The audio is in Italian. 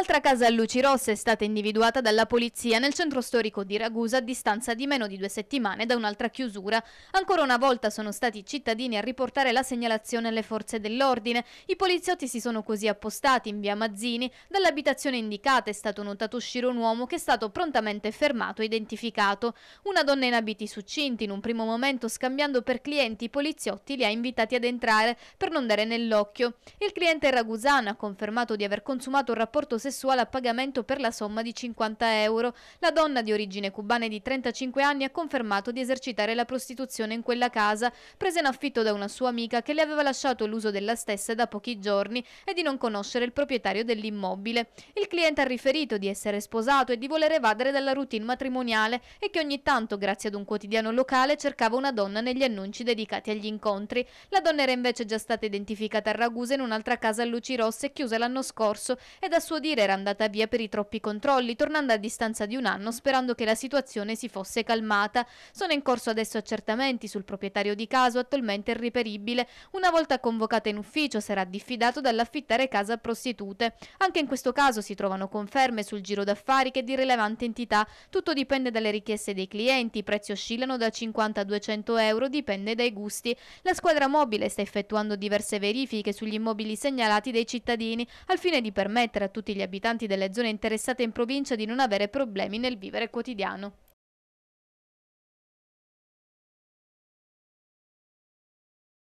Un'altra casa a luci rosse è stata individuata dalla polizia nel centro storico di Ragusa a distanza di meno di due settimane da un'altra chiusura. Ancora una volta sono stati i cittadini a riportare la segnalazione alle forze dell'ordine. I poliziotti si sono così appostati in via Mazzini. Dall'abitazione indicata è stato notato uscire un uomo che è stato prontamente fermato e identificato. Una donna in abiti succinti, in un primo momento scambiando per clienti i poliziotti, li ha invitati ad entrare per non dare nell'occhio. Il cliente ragusano ha confermato di aver consumato un rapporto sessuale sessuale a pagamento per la somma di 50 euro. La donna di origine cubana di 35 anni ha confermato di esercitare la prostituzione in quella casa, presa in affitto da una sua amica che le aveva lasciato l'uso della stessa da pochi giorni e di non conoscere il proprietario dell'immobile. Il cliente ha riferito di essere sposato e di voler evadere dalla routine matrimoniale e che ogni tanto, grazie ad un quotidiano locale, cercava una donna negli annunci dedicati agli incontri. La donna era invece già stata identificata a Ragusa in un'altra casa a luci rosse chiusa l'anno scorso ed a suo dire Mira era andata via per i troppi controlli, tornando a distanza di un anno sperando che la situazione si fosse calmata. Sono in corso adesso accertamenti sul proprietario di caso, attualmente irriperibile. Una volta convocata in ufficio sarà diffidato dall'affittare casa a prostitute. Anche in questo caso si trovano conferme sul giro d'affari che è di rilevante entità. Tutto dipende dalle richieste dei clienti, i prezzi oscillano da 50 a 200 euro, dipende dai gusti. La squadra mobile sta effettuando diverse verifiche sugli immobili segnalati dai cittadini al fine di permettere a tutti gli abitanti abitanti delle zone interessate in provincia di non avere problemi nel vivere quotidiano.